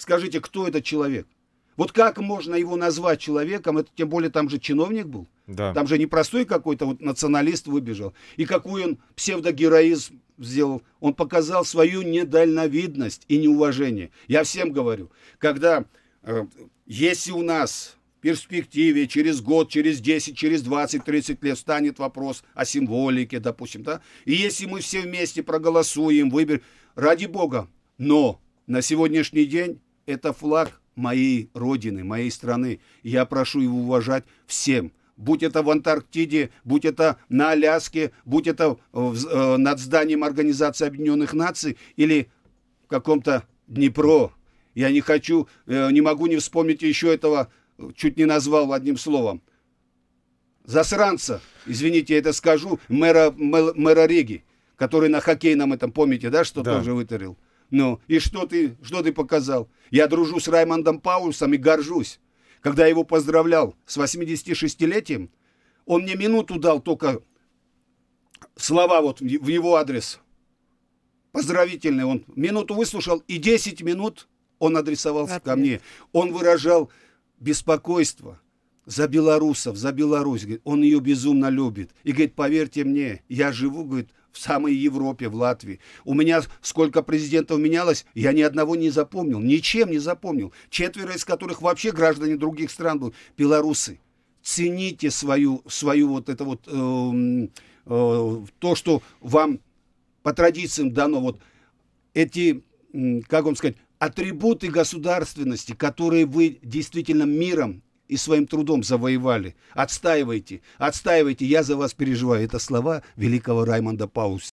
Скажите, кто этот человек? Вот как можно его назвать человеком? Это тем более там же чиновник был. Да. Там же не простой какой-то вот националист выбежал. И какой он псевдогероизм сделал. Он показал свою недальновидность и неуважение. Я всем говорю, когда э, если у нас в перспективе через год, через 10, через 20, 30 лет станет вопрос о символике, допустим, да, и если мы все вместе проголосуем, выберем, ради бога, но на сегодняшний день это флаг моей родины, моей страны. Я прошу его уважать всем. Будь это в Антарктиде, будь это на Аляске, будь это в, э, над зданием Организации Объединенных Наций или в каком-то Днепро. Я не хочу, э, не могу не вспомнить еще этого, э, чуть не назвал одним словом. Засранца, извините, я это скажу, мэра, мэра, мэра Риги, который на хоккейном этом, помните, да, что да. тоже вытарил? Ну, и что ты, что ты показал? Я дружу с Раймондом Паулсом и горжусь. Когда я его поздравлял с 86-летием, он мне минуту дал только слова вот в его адрес. Поздравительные. Он минуту выслушал, и 10 минут он адресовался Ответ. ко мне. Он выражал беспокойство за белорусов, за Беларусь. он ее безумно любит. И говорит, поверьте мне, я живу, говорит, в самой Европе, в Латвии. У меня сколько президентов менялось, я ни одного не запомнил, ничем не запомнил. Четверо из которых вообще граждане других стран были, белорусы. Цените свою, свою вот это вот, э, э, то, что вам по традициям дано, вот эти, как вам сказать, атрибуты государственности, которые вы действительно миром и своим трудом завоевали. Отстаивайте, отстаивайте, я за вас переживаю. Это слова великого Раймонда Пауса.